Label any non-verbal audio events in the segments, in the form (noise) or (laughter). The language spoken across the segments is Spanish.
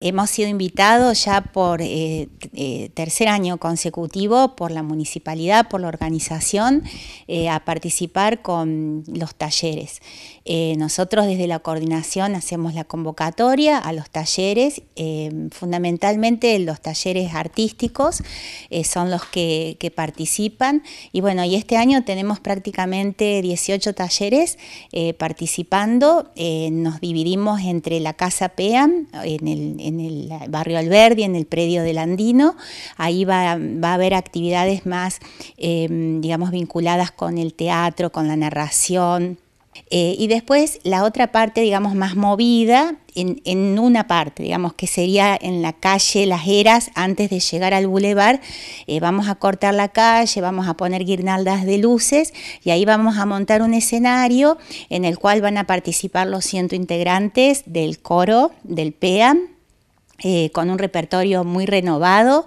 Hemos sido invitados ya por eh, eh, tercer año consecutivo por la municipalidad, por la organización, eh, a participar con los talleres. nosotros desde la coordinación hacemos la convocatoria a los talleres, fundamentalmente los talleres artísticos son los que, participan. Y bueno, y este año tenemos prácticamente 18 talleres participando. nos dividimos entre la Casa PEAM, en el en el barrio Alberdi, en el predio del Andino. Ahí va, a haber actividades más, em, digamos, vinculadas con el teatro, con la narración. Eh, y después la otra parte, digamos, más movida, en, una parte, digamos, que sería en la calle Las Heras, antes de llegar al bulevar, eh, vamos a cortar la calle, vamos a poner guirnaldas de luces y ahí vamos a montar un escenario en el cual van a participar los 100 integrantes del coro, del PEAM eh, con un repertorio muy renovado,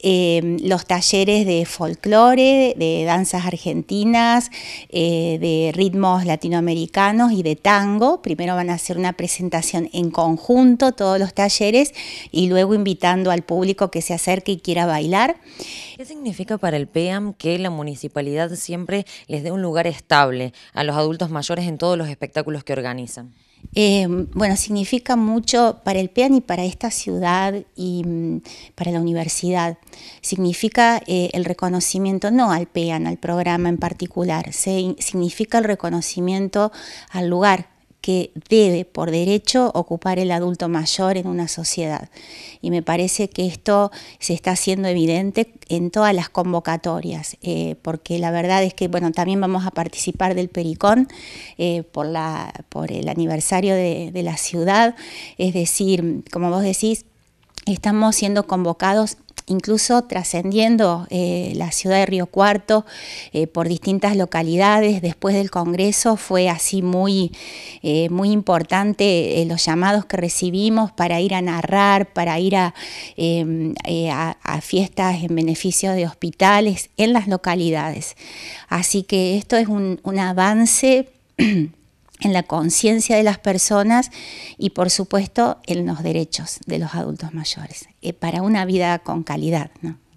eh, los talleres de folclore, de danzas argentinas, eh, de ritmos latinoamericanos y de tango. Primero van a hacer una presentación en conjunto todos los talleres y luego invitando al público que se acerque y quiera bailar. ¿Qué significa para el PEAM que la municipalidad siempre les dé un lugar estable a los adultos mayores en todos los espectáculos que organizan? Eh, bueno, significa mucho para el PEAN y para esta ciudad y mm, para la universidad. Significa eh, el reconocimiento, no al PEAN, al programa en particular, se, significa el reconocimiento al lugar, que debe por derecho ocupar el adulto mayor en una sociedad. Y me parece que esto se está haciendo evidente en todas las convocatorias, eh, porque la verdad es que bueno, también vamos a participar del Pericón eh, por, la, por el aniversario de, de la ciudad. Es decir, como vos decís, estamos siendo convocados incluso trascendiendo eh, la ciudad de Río Cuarto eh, por distintas localidades. Después del Congreso fue así muy, eh, muy importante los llamados que recibimos para ir a narrar, para ir em, a, fiestas en beneficio de hospitales en las localidades. Así que esto es un, un avance. (clears throat) en la conciencia de las personas y por supuesto en los derechos de los adultos mayores, eh, para una vida con calidad. ¿no?